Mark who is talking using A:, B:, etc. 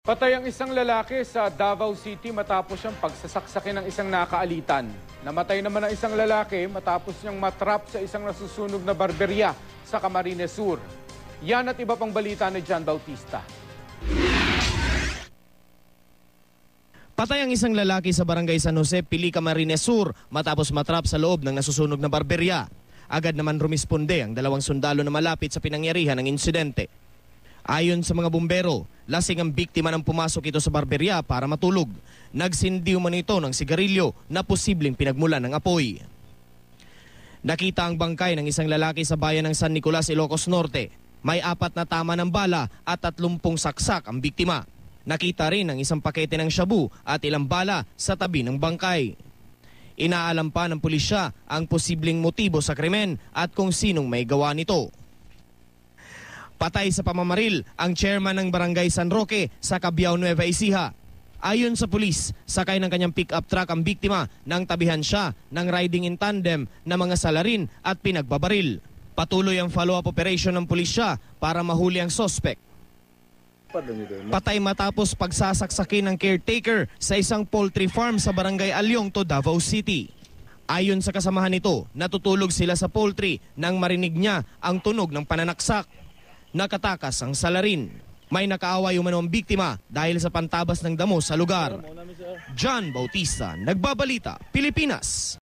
A: Patay ang isang lalaki sa Davao City matapos siyang pagsasaksakin ng isang nakaalitan. Namatay naman ang isang lalaki matapos niyang matrap sa isang nasusunog na barberya sa Camarines Sur. Yan at iba pang balita ni John Bautista.
B: Patay ang isang lalaki sa barangay San Jose, Pili, Camarines Sur matapos matrap sa loob ng nasusunog na barberya. Agad naman rumisponde ang dalawang sundalo na malapit sa pinangyarihan ng insidente. Ayon sa mga bumbero, Lasing ang biktima nang pumasok ito sa barberya para matulog. Nagsindi man ito ng sigarilyo na posibleng pinagmulan ng apoy. Nakita ang bangkay ng isang lalaki sa bayan ng San Nicolas, Ilocos Norte. May apat na tama ng bala at tatlumpong saksak ang biktima. Nakita rin ang isang pakete ng shabu at ilang bala sa tabi ng bangkay. Inaalam pa ng pulisya ang posibleng motibo sa krimen at kung sinong may gawa nito patay sa pamamaril ang chairman ng Barangay San Roque sa Cabiao Nueva Ecija. Ayon sa pulis, sakay ng kanyang pick-up truck ang biktima nang tabihan siya ng riding in tandem na mga salarin at pinagbabaril. Patuloy ang follow-up operation ng pulisya para mahuli ang suspect. Patay matapos pagsasaksakin ng caretaker sa isang poultry farm sa barangay Alyongto, Davao City. Ayon sa kasamahan nito, natutulog sila sa poultry nang marinig niya ang tunog ng pananaksak nakatakas ang salarin. May nakaaway umano biktima
C: dahil sa pantabas ng damo sa lugar. John Bautista, Nagbabalita, Pilipinas.